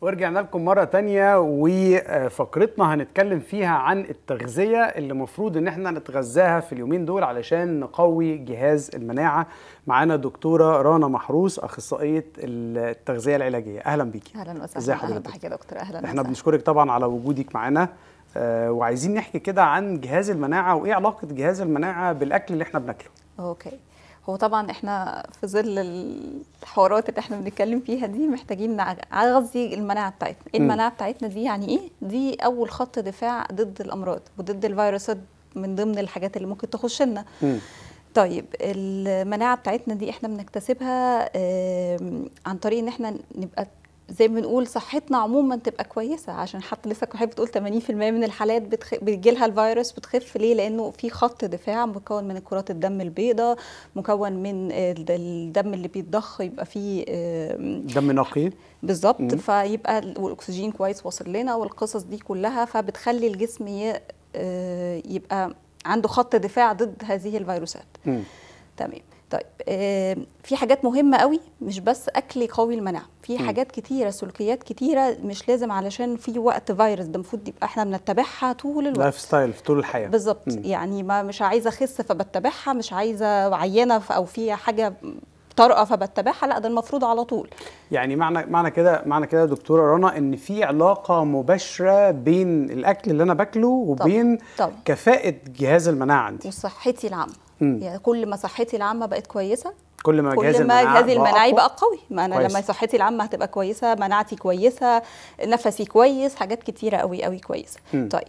ورجعنا لكم مرة تانية وفقرتنا هنتكلم فيها عن التغذية اللي المفروض ان احنا نتغذاها في اليومين دول علشان نقوي جهاز المناعة معانا دكتورة رانا محروس اخصائية التغذية العلاجية اهلا بيكي اهلا وسهلا ازي حضرتك يا دكتور اهلا احنا بنشكرك طبعا على وجودك معانا آه، وعايزين نحكي كده عن جهاز المناعة وايه علاقة جهاز المناعة بالاكل اللي احنا بناكله اوكي هو طبعا احنا في ظل الحوارات اللي احنا بنتكلم فيها دي محتاجين نغذي المناعه بتاعتنا ايه المناعه بتاعتنا دي يعني ايه دي اول خط دفاع ضد الامراض وضد الفيروسات من ضمن الحاجات اللي ممكن تخش لنا طيب المناعه بتاعتنا دي احنا بنكتسبها عن طريق ان احنا نبقى زي ما بنقول صحتنا عموما تبقى كويسه عشان حتى لسه كنت بتقول 80% من الحالات بتخ... لها الفيروس بتخف ليه؟ لانه في خط دفاع مكون من كرات الدم البيضاء مكون من الدم اللي بيتضخ يبقى فيه دم نقي بالظبط فيبقى والاكسجين كويس واصل لنا والقصص دي كلها فبتخلي الجسم ي... آه، يبقى عنده خط دفاع ضد هذه الفيروسات. تمام طيب آه، في حاجات مهمه قوي مش بس اكل قوي المناعه في حاجات كتيره سلوكيات كتيره مش لازم علشان في وقت فيروس ده المفروض يبقى احنا بنتبعها طول الوقت لايف ستايل في طول الحياه بالظبط يعني ما مش عايزه اخس فبتبعها مش عايزه عيانه او في حاجه طارئه فبتبعها لا ده المفروض على طول يعني معنى معنى كده معنى كده دكتوره رنا ان في علاقه مباشره بين الاكل اللي انا باكله وبين طبعا. طبعا. كفاءه جهاز المناعه عندي وصحتي العامه يعني كل ما صحتي العامه بقت كويسه كل ما جهاز المناعه جهاز المناعي بقى قوي ما انا كويس. لما صحتي العامه هتبقى كويسه مناعتي كويسه نفسي كويس حاجات كتيره قوي قوي كويسه م. طيب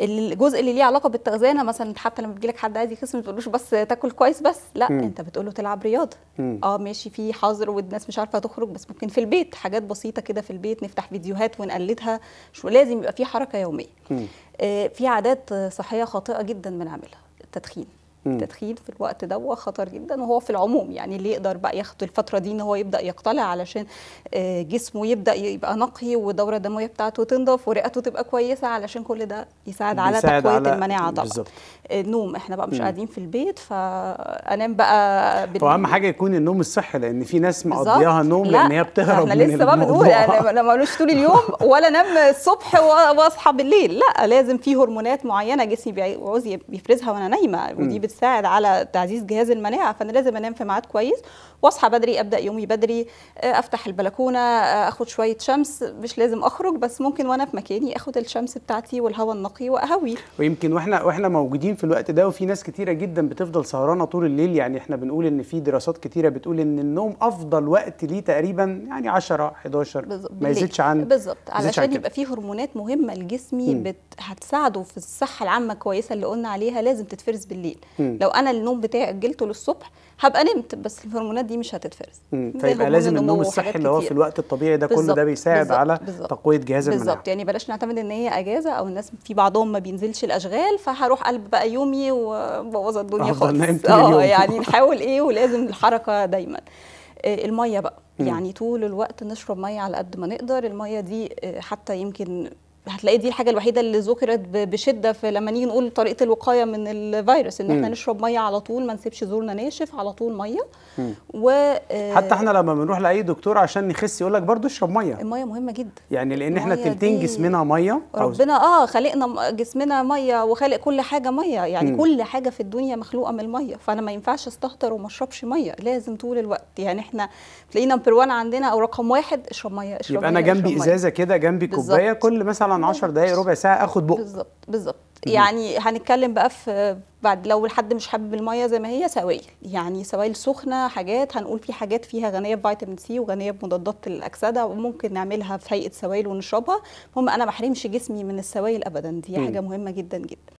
الجزء اللي ليه علاقه بالتغذيه مثلا حتى لما بيجي لك حد عايز يخس ما تقولوش بس تاكل كويس بس لا م. انت بتقول له تلعب رياضه اه ماشي في حظر والناس مش عارفه تخرج بس ممكن في البيت حاجات بسيطه كده في البيت نفتح فيديوهات ونقلدها شو لازم يبقى في حركه يوميه آه في عادات صحيه خاطئه جدا بنعملها التدخين التدخين في الوقت ده خطر جدا وهو في العموم يعني اللي يقدر بقى ياخد الفتره دي ان هو يبدا يقتلع علشان آه، جسمه يبدا يبقى نقي والدوره الدمويه بتاعته تنضف ورئته تبقى كويسه علشان كل ده يساعد على تقويه على المناعه طبعا آه، النوم احنا بقى مش قاعدين في البيت فانام بقى بال... واهم حاجه يكون النوم الصحي لان في ناس مقضياها نوم لان هي بتهرب احنا لسه بقى بنقول يعني انا ما طول اليوم ولا انام الصبح واصحى بالليل لا لازم في هرمونات معينه جسمي بيعوز يفرزها وانا نايمه ودي بتساعد على تعزيز جهاز المناعه فانا لازم انام في ميعاد كويس واصحى بدري ابدا يومي بدري آه، افتح البلكونه آه، اخد شويه شمس مش لازم اخرج بس ممكن وانا في مكاني اخد الشمس بتاعتي والهواء النقي واهوي ويمكن واحنا واحنا موجودين في الوقت ده وفي ناس كتيره جدا بتفضل سهرانه طول الليل يعني احنا بنقول ان في دراسات كتيره بتقول ان النوم افضل وقت ليه تقريبا يعني 10 11 ما يزيدش عن بالظبط علشان يبقى في هرمونات مهمه لجسمي بت... هتساعده في الصحه العامه كويسه اللي قلنا عليها لازم تتفرز بالليل م. لو انا النوم بتاعي اجلته للصبح هبقى نمت بس الهرمونات دي مش هتتفرز فيبقى لازم النوم الصحي اللي هو في الوقت الطبيعي ده كله ده بيساعد بالزبط على بالزبط تقويه جهاز المناعه بالظبط يعني بلاش نعتمد ان هي اجازه او الناس في بعضهم ما بينزلش الاشغال فهروح قلب بقى يومي وبوظ الدنيا خالص اه يعني نحاول ايه ولازم الحركه دايما آه، الميه بقى يعني طول الوقت نشرب ميه على قد ما نقدر الميه دي آه، حتى يمكن هتلاقي دي الحاجه الوحيده اللي ذكرت بشده في لما نيجي نقول طريقه الوقايه من الفيروس ان احنا نشرب ميه على طول ما نسيبش زورنا ناشف على طول ميه و حتى آه، احنا لما بنروح لاي دكتور عشان نخس يقول لك برضه اشرب ميه الميه مهمه جدا يعني لان احنا تلتين جسمنا ميه ربنا اه خلقنا جسمنا ميه وخالق كل حاجه ميه يعني م. كل حاجه في الدنيا مخلوقه من الميه فانا ما ينفعش استهتر وما اشربش ميه لازم طول الوقت يعني احنا تلاقينا نمبر عندنا او رقم واحد اشرب ميه اشرب يبقى مية انا جنبي ازازه كده جنبي كوبايه كل مثلا 10 دقائق ربع ساعه اخد بق بالظبط بالظبط يعني هنتكلم بقى في بعد لو حد مش حابب الميه زي ما هي سوائل يعني سوائل سخنه حاجات هنقول في حاجات فيها غنيه بفيتامين سي وغنيه بمضادات الاكسده وممكن نعملها في هيئه سوائل ونشربها المهم انا ما احرمش جسمي من السوائل ابدا دي حاجه مهمه جدا جدا